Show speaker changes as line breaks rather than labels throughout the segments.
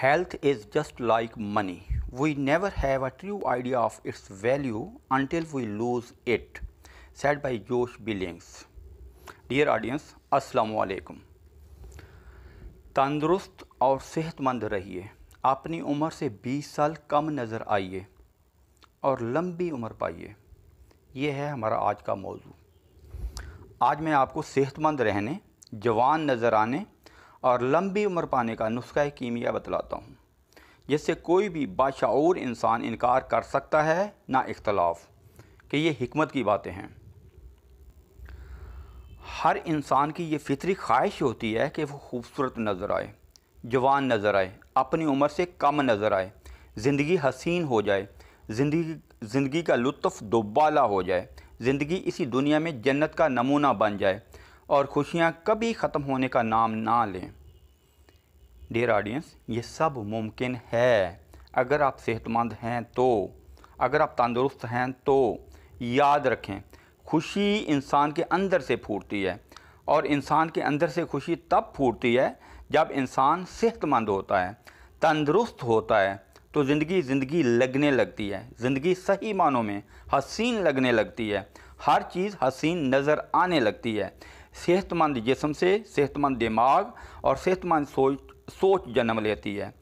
health is just like money. We never have a true idea of its value until we lose it, said by Josh Billings. Dear audience, Assalamualaikum. तंदुरुस्त और सेहतमंद रहिए अपनी उम्र से 20 साल कम नज़र आइए और लंबी उम्र पाइए यह है हमारा आज का मौजू आज मैं आपको सेहतमंद रहने जवान नज़र आने और लंबी उम्र पाने का नुस्खा कीमिया बतलाता हूँ जिससे कोई भी बाशूर इंसान इनकार कर सकता है ना इख्तलाफ कि ये हमत की बातें हैं हर इंसान की ये फितरी ख्वाहिश होती है कि वो खूबसूरत नज़र आए जवान नज़र आए अपनी उम्र से कम नज़र आए ज़िंदगी हसीन हो जाए ज़िंदगी ज़िंदगी का लुत्फ़ दोबाला हो जाए ज़िंदगी इसी दुनिया में जन्नत का नमूना बन जाए और खुशियाँ कभी ख़त्म होने का नाम ना लें डियर ऑडियंस ये सब मुमकिन है अगर आप सेहतमंद हैं तो अगर आप तंदुरुस्त हैं तो याद रखें खुशी इंसान के अंदर से फूटती है और इंसान के अंदर से खुशी तब फूटती है जब इंसान सेहतमंद होता है तंदुरुस्त होता है तो ज़िंदगी ज़िंदगी लगने लगती है ज़िंदगी सही मानों में हसीन लगने लगती है हर चीज़ हसीन नज़र आने लगती है सेहतमंद जिसम से सेहतमंद दिमाग और सेहतमंद सोच सोच जन्म लेती है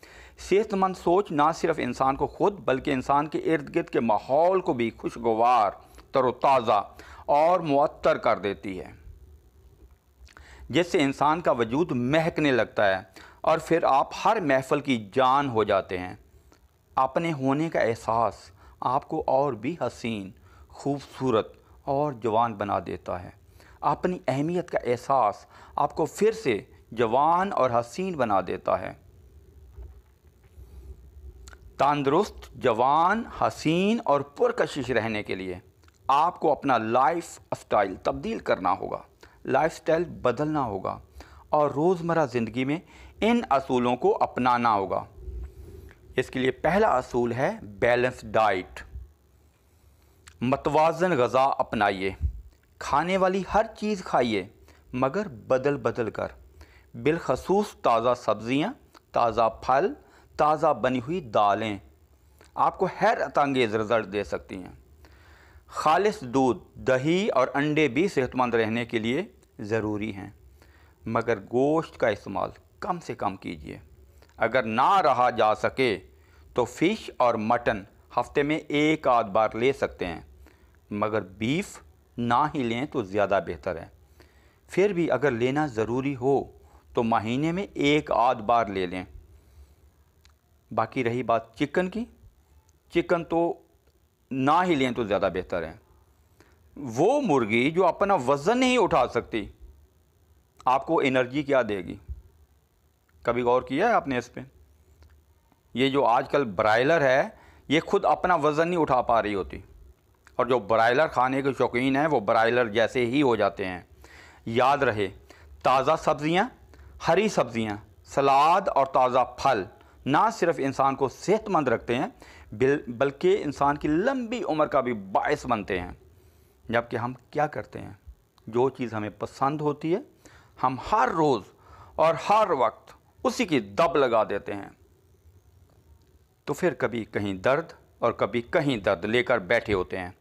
सेहतमंद सोच ना सिर्फ इंसान को खुद बल्कि इंसान के इर्द गिर्द के माहौल को भी खुशगवार तरोताज़ा और मअतर कर देती है जिससे इंसान का वजूद महकने लगता है और फिर आप हर महफल की जान हो जाते हैं अपने होने का एहसास आपको और भी हसीन खूबसूरत और जवान बना देता है अपनी अहमियत का एहसास आपको फिर से जवान और हसीन बना देता है तंदरुस्त जवान हसीन और पुरकशिश रहने के लिए आपको अपना लाइफ स्टाइल तब्दील करना होगा लाइफ स्टाइल बदलना होगा और रोज़मर्रा ज़िंदगी में इन असूलों को अपनाना होगा इसके लिए पहला असूल है बैलेंस डाइट मतवाजन गज़ा अपनाइए खाने वाली हर चीज़ खाइए मगर बदल बदल कर बिलखसूस ताज़ा सब्ज़ियाँ ताज़ा फल ताज़ा बनी हुई दालें आपको हैरत अंगेज़ रिज़ल्ट दे सकती हैं खालिश दूध दही और अंडे भी सेहतमंद रहने के लिए ज़रूरी हैं मगर गोश्त का इस्तेमाल कम से कम कीजिए अगर ना रहा जा सके तो फ़िश और मटन हफ्ते में एक आध बार ले सकते हैं मगर बीफ़ ना ही लें तो ज़्यादा बेहतर है फिर भी अगर लेना ज़रूरी हो तो महीने में एक आध बार ले लें बाकी रही बात चिकन की चिकन तो ना ही लें तो ज़्यादा बेहतर है वो मुर्गी जो अपना वज़न नहीं उठा सकती आपको एनर्जी क्या देगी कभी गौर किया है आपने इस पर ये जो आजकल ब्रायलर है ये खुद अपना वज़न नहीं उठा पा रही होती और जो ब्रायलर खाने के शौकीन हैं वो ब्रायलर जैसे ही हो जाते हैं याद रहे ताज़ा सब्ज़ियाँ हरी सब्ज़ियाँ सलाद और ताज़ा फल ना सिर्फ इंसान को सेहतमंद रखते हैं बल्कि इंसान की लंबी उम्र का भी बायस बनते हैं जबकि हम क्या करते हैं जो चीज़ हमें पसंद होती है हम हर रोज़ और हर वक्त उसी की दब लगा देते हैं तो फिर कभी कहीं दर्द और कभी कहीं दर्द लेकर बैठे होते हैं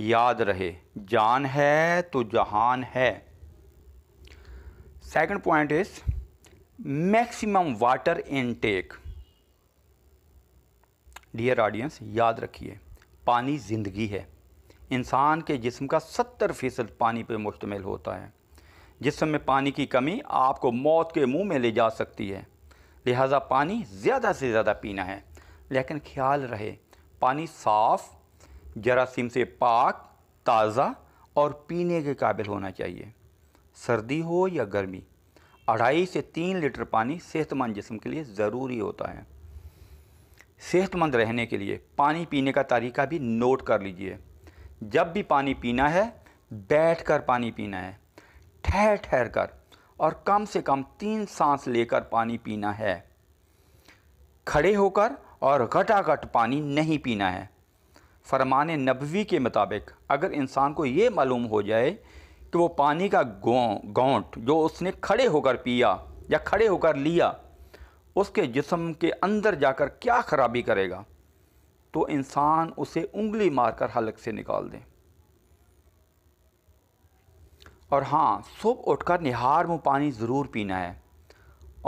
याद रहे जान है तो जहान है second point is maximum water intake dear audience याद रखिए पानी ज़िंदगी है इंसान के जिस्म का सत्तर फ़ीसद पानी पर मुश्तमिल होता है जिसम में पानी की कमी आपको मौत के मुंह में ले जा सकती है लिहाजा पानी ज़्यादा से ज़्यादा पीना है लेकिन ख्याल रहे पानी साफ़ जरासीम से पाक ताज़ा और पीने के काबिल होना चाहिए सर्दी हो या गर्मी अढ़ाई से तीन लीटर पानी सेहतमंद जिसम के लिए ज़रूरी होता है सेहतमंद रहने के लिए पानी पीने का तरीका भी नोट कर लीजिए जब भी पानी पीना है बैठ कर पानी पीना है ठहर ठहर कर और कम से कम तीन सांस लेकर पानी पीना है खड़े होकर और घटाघट पानी नहीं पीना है फरमान नबवी के मुताबिक अगर इंसान को ये मालूम हो जाए कि वो पानी का गौट जो उसने खड़े होकर पिया या खड़े होकर लिया उसके जिसम के अंदर जाकर क्या ख़राबी करेगा तो इंसान उसे उंगली मारकर हलक से निकाल दें और हाँ सुबह उठकर निहार मुँह पानी ज़रूर पीना है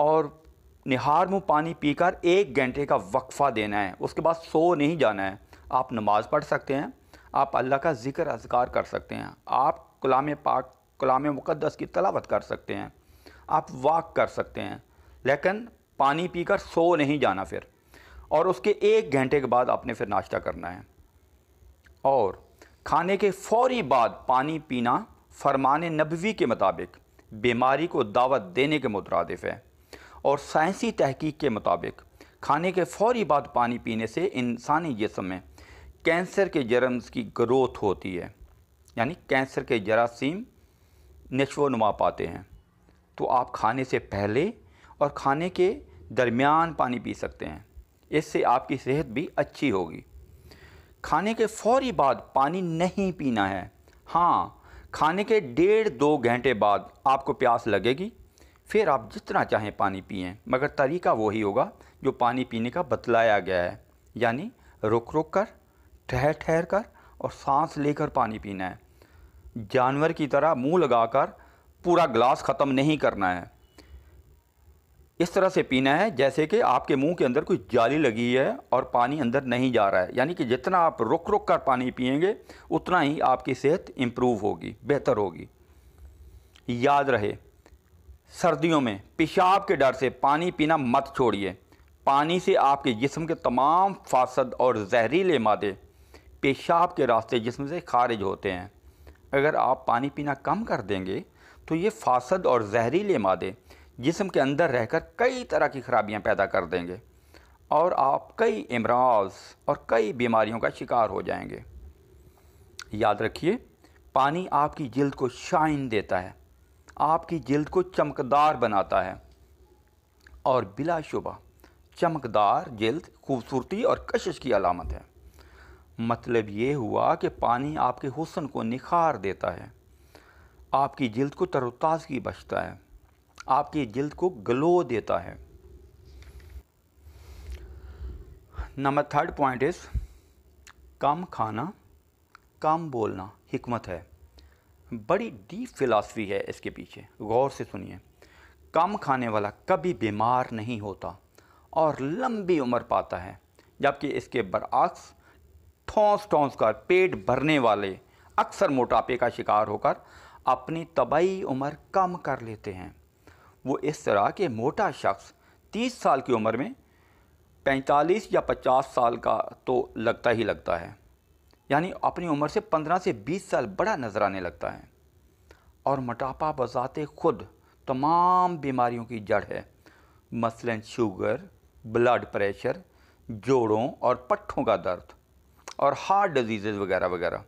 और निहार मुँह पानी पीकर एक घंटे का वक्फ़ा देना है उसके बाद सो नहीं जाना है आप नमाज़ पढ़ सकते हैं आप अल्लाह का ज़िक्र अजगार कर सकते हैं आप कलाम पाक कलाम मुक़दस की तलावत कर सकते हैं आप वाक कर सकते हैं लेकिन पानी पीकर सो नहीं जाना फिर और उसके एक घंटे के बाद आपने फिर नाश्ता करना है और खाने के फौरी बाद पानी पीना फरमान नबवी के मुताबिक बीमारी को दावत देने के मुतरदफ़ है और साइंसी तहकीक के मुताबिक खाने के फौरी बाद पानी पीने से इंसानी जिसम में कैंसर के जर्म्स की ग्रोथ होती है यानी कैंसर के जरासीम नशो नुमा पाते हैं तो आप खाने से पहले और खाने के दरमियान पानी पी सकते हैं इससे आपकी सेहत भी अच्छी होगी खाने के फौरी बाद पानी नहीं पीना है हाँ खाने के डेढ़ दो घंटे बाद आपको प्यास लगेगी फिर आप जितना चाहें पानी पिए मगर तरीका वही होगा जो पानी पीने का बतलाया गया है यानी रुक रुक कर ठहर ठहर कर और सांस लेकर पानी पीना है जानवर की तरह मुंह लगाकर पूरा ग्लास ख़त्म नहीं करना है इस तरह से पीना है जैसे कि आपके मुंह के अंदर कोई जाली लगी है और पानी अंदर नहीं जा रहा है यानी कि जितना आप रुक रुक कर पानी पियेंगे उतना ही आपकी सेहत इम्प्रूव होगी बेहतर होगी याद रहे सर्दियों में पेशाब के डर से पानी पीना मत छोड़िए पानी से आपके जिस्म के तमाम फासद और जहरीले मादे पेशाब के रास्ते जिसम से खारिज होते हैं अगर आप पानी पीना कम कर देंगे तो ये फासद और जहरीले मादे जिसम के अंदर रहकर कई तरह की खराबियाँ पैदा कर देंगे और आप कई इमराज और कई बीमारियों का शिकार हो जाएंगे याद रखिए पानी आपकी जल्द को शाइन देता है आपकी जल्द को चमकदार बनाता है और बिलाशुबा चमकदार जल्द खूबसूरती और कशिश की अलामत है मतलब ये हुआ कि पानी आपके हुसन को निखार देता है आपकी जल्द को तरोताज़गी बचता है आपकी जल्द को ग्लो देता है नंबर थर्ड पॉइंट इस कम खाना कम बोलना हिकमत है बड़ी डीप फिलासफ़ी है इसके पीछे गौर से सुनिए कम खाने वाला कभी बीमार नहीं होता और लंबी उम्र पाता है जबकि इसके बरक्स ठोंस ठोंस कर पेट भरने वाले अक्सर मोटापे का शिकार होकर अपनी तबाही उम्र कम कर लेते हैं वो इस तरह के मोटा शख्स 30 साल की उम्र में 45 या 50 साल का तो लगता ही लगता है यानी अपनी उम्र से 15 से 20 साल बड़ा नज़र आने लगता है और मोटापा बजाते खुद तमाम बीमारियों की जड़ है मसलन शुगर ब्लड प्रेशर जोड़ों और पट्ठों का दर्द और हार्ट डिजीज़ वगैरह वगैरह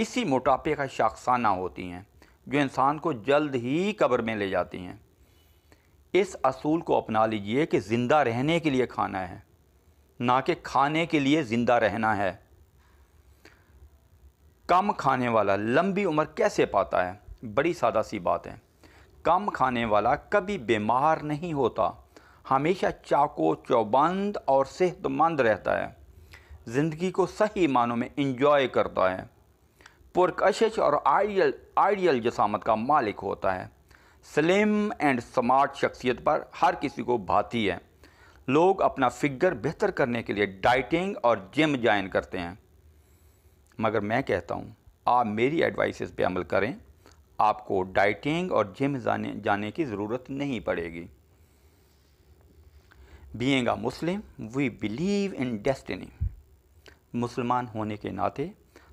इसी मोटापे का शाखसाना होती हैं जो इंसान को जल्द ही कब्र में ले जाती हैं इस असूल को अपना लीजिए कि ज़िंदा रहने के लिए खाना है ना कि खाने के लिए ज़िंदा रहना है कम खाने वाला लंबी उम्र कैसे पाता है बड़ी सादा सी बात है कम खाने वाला कभी बीमार नहीं होता हमेशा चाको चौबंद और सेहतमंद रहता है ज़िंदगी को सही मानों में इंजॉय करता है पुरकशिश और आइडियल आइडियल जसामत का मालिक होता है स्लिम एंड स्मार्ट शख्सियत पर हर किसी को भाती है लोग अपना फिगर बेहतर करने के लिए डाइटिंग और जिम ज्वाइन करते हैं मगर मैं कहता हूँ आप मेरी एडवाइसेस पे अमल करें आपको डाइटिंग और जिम जाने जाने की ज़रूरत नहीं पड़ेगी being Muslim we believe in destiny मुसलमान होने के नाते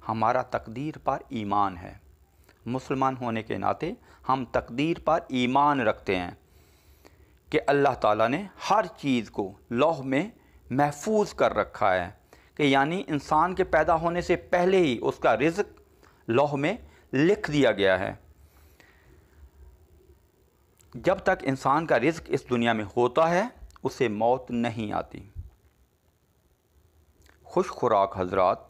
हमारा तकदीर पर ईमान है मुसलमान होने के नाते हम तकदीर पर ईमान रखते हैं कि अल्लाह ताला ने हर चीज़ को लौह में महफूज कर रखा है कि यानी इंसान के पैदा होने से पहले ही उसका रिज़ लौह में लिख दिया गया है जब तक इंसान का रिज़ इस दुनिया में होता है उसे मौत नहीं आती खुश खुराक हजरात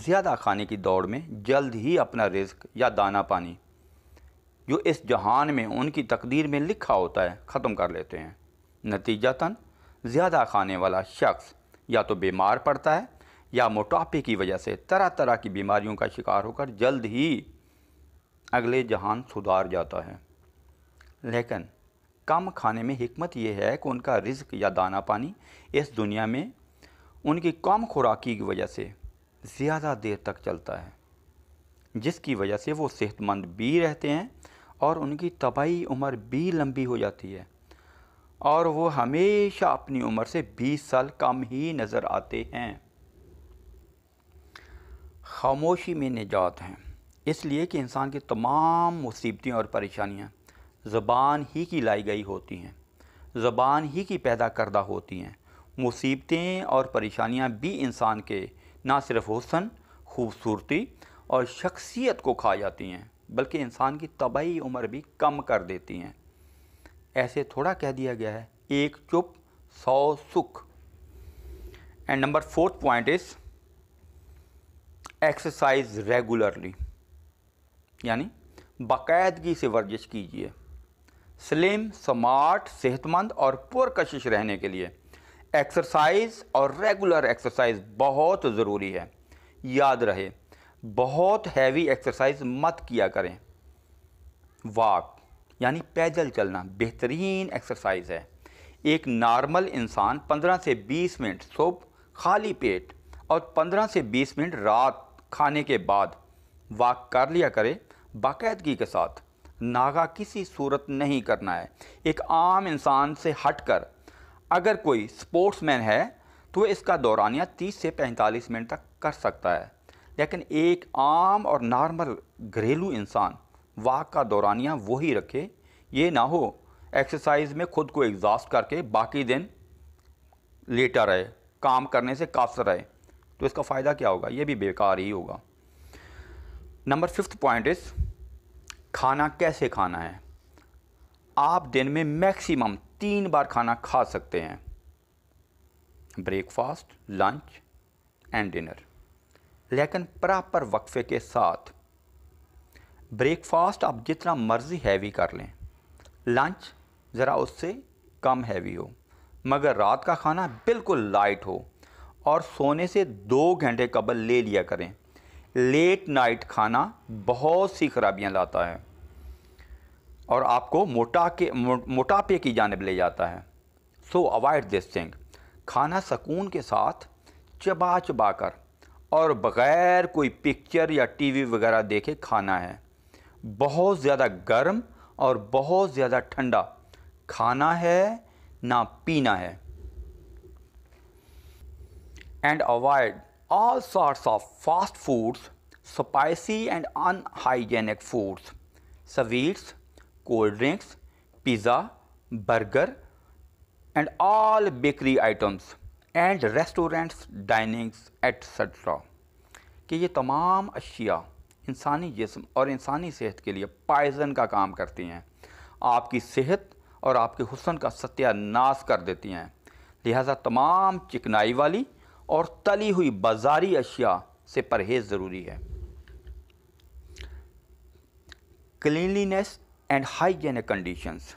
ज़्यादा खाने की दौड़ में जल्द ही अपना रिस्क या दाना पानी जो इस जहान में उनकी तकदीर में लिखा होता है ख़त्म कर लेते हैं नतीजतन ज़्यादा खाने वाला शख्स या तो बीमार पड़ता है या मोटापे की वजह से तरह तरह की बीमारियों का शिकार होकर जल्द ही अगले जहान सुधार जाता है लेकिन कम खाने में हमत यह है कि उनका रिज्क या दाना पानी इस दुनिया में उनकी कम खुराकी की वजह से ज़्यादा देर तक चलता है जिसकी वजह से वो सेहतमंद भी रहते हैं और उनकी तबाही उम्र भी लंबी हो जाती है और वो हमेशा अपनी उम्र से 20 साल कम ही नज़र आते हैं खामोशी में निजात हैं इसलिए कि इंसान की तमाम मुसीबतें और परेशानियाँ ज़बान ही की लाई गई होती हैं ज़बान ही की पैदा करदा होती हैं मुसीबतें और परेशानियां भी इंसान के ना सिर्फ हुसन खूबसूरती और शख्सियत को खा जाती हैं बल्कि इंसान की तबाही उम्र भी कम कर देती हैं ऐसे थोड़ा कह दिया गया है एक चुप सौ सुख and number fourth point is exercise regularly यानी बाकायदगी से वर्जिश कीजिए स्लिम स्मार्ट सेहतमंद और पुरकशिश रहने के लिए एक्सरसाइज और रेगुलर एक्सरसाइज बहुत ज़रूरी है याद रहे बहुत हैवी एक्सरसाइज मत किया करें वॉक यानी पैदल चलना बेहतरीन एक्सरसाइज है एक नॉर्मल इंसान 15 से 20 मिनट सुबह खाली पेट और 15 से 20 मिनट रात खाने के बाद वॉक कर लिया करे बाकायदगी के साथ नागा किसी सूरत नहीं करना है एक आम इंसान से हटकर अगर कोई स्पोर्ट्समैन है तो वह इसका दौरानिया 30 से 45 मिनट तक कर सकता है लेकिन एक आम और नॉर्मल घरेलू इंसान वाक का दौरानिया वही रखे ये ना हो एक्सरसाइज में ख़ुद को एग्ज़ॉस्ट करके बाकी दिन लेटा रहे काम करने से कासर रहे तो इसका फ़ायदा क्या होगा ये भी बेकार ही होगा नंबर फिफ्थ पॉइंट इस खाना कैसे खाना है आप दिन में मैक्सिमम तीन बार खाना खा सकते हैं ब्रेकफास्ट लंच एंड डिनर लेकिन प्रॉपर वक्फे के साथ ब्रेकफास्ट आप जितना मर्ज़ी हैवी कर लें लंच ज़रा उससे कम हैवी हो मगर रात का खाना बिल्कुल लाइट हो और सोने से दो घंटे कबल ले लिया करें लेट नाइट खाना बहुत सी खराबियाँ लाता है और आपको मोटा के मो, मोटापे की जानब ले जाता है सो अवॉइड दिस थिंग खाना सकून के साथ चबा चबा कर और बग़ैर कोई पिक्चर या टीवी वगैरह देखे खाना है बहुत ज़्यादा गर्म और बहुत ज़्यादा ठंडा खाना है ना पीना है and avoid all sorts of fast foods spicy and unhygienic foods sweets cold drinks pizza burger and all bakery items and restaurants dinings etcetera कि ये तमाम अशिया इंसानी जिसम और इंसानी सेहत के लिए पाइजन का काम करती हैं आपकी सेहत और आपके हुसन का सत्यानाश कर देती हैं लिहाजा तमाम चिकनाई वाली और तली हुई बाजारी अशिया से परहेज़ ज़रूरी है क्लिनलीनेस एंड हाइजेनिक कंडीशंस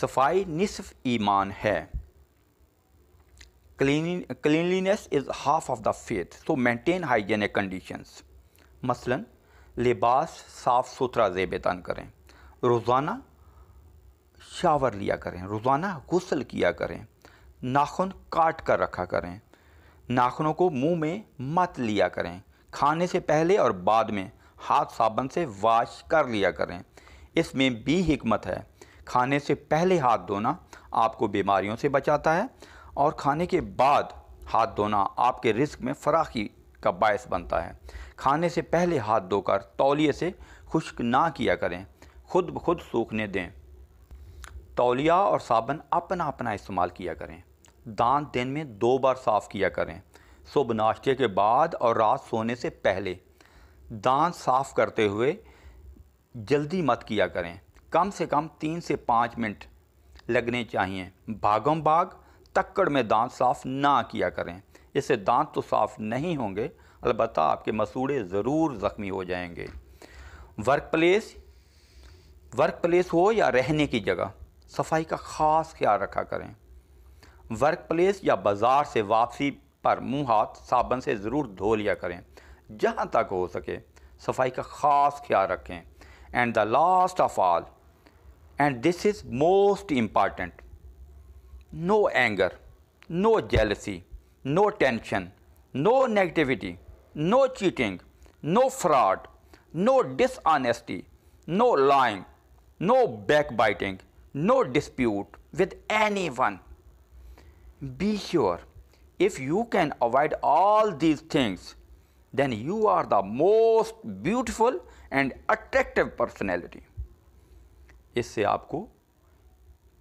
सफाई निसफ ईमान है cleanliness is half of the faith so maintain hygienic conditions मसलन लिबास साफ़ सुथरा जेब तन करें रोज़ाना शावर लिया करें रोज़ाना गसल किया करें नाखून काट कर रखा करें नाखनों को मुंह में मत लिया करें खाने से पहले और बाद में हाथ साबुन से वाश कर लिया करें इसमें भी हमत है खाने से पहले हाथ धोना आपको बीमारियों से बचाता है और खाने के बाद हाथ धोना आपके रिस्क में फराखी का बायस बनता है खाने से पहले हाथ धोकर तौलिए से खुश्क ना किया करें खुद ब खुद सूखने दें तौलिया और साबन अपना अपना इस्तेमाल किया करें दांत दिन में दो बार साफ़ किया करें सुबह नाश्ते के बाद और रात सोने से पहले दांत साफ करते हुए जल्दी मत किया करें कम से कम तीन से पाँच मिनट लगने चाहिए भागम भाग तक्कड़ में दांत साफ ना किया करें इससे दांत तो साफ नहीं होंगे अलबत् आपके मसूड़े ज़रूर ज़ख्मी हो जाएंगे वर्क प्लेस वर्क प्लेस हो या रहने की जगह सफाई का ख़ास ख्याल रखा करें वर्क प्लेस या बाज़ार से वापसी पर मुंह हाथ साबन से ज़रूर धो लिया करें जहाँ तक हो सके सफाई का ख़ास ख्याल रखें and the last of all and this is most important no anger no jealousy no tension no negativity no cheating no fraud no dishonesty no lying no back biting no dispute with anyone be sure if you can avoid all these things then you are the most beautiful and attractive personality इससे आपको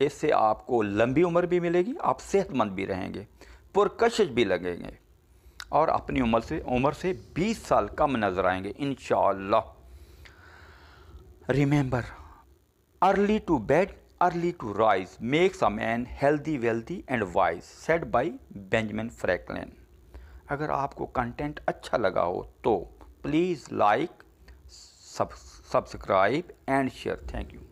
इससे आपको लंबी उम्र भी मिलेगी आप सेहतमंद भी रहेंगे पुरकशिश भी लगेंगे और अपनी उम्र से उम्र से 20 साल कम नज़र आएंगे in remember early to bed early to rise makes a man healthy wealthy and wise said by Benjamin Franklin अगर आपको कंटेंट अच्छा लगा हो तो please like subscribe and share thank you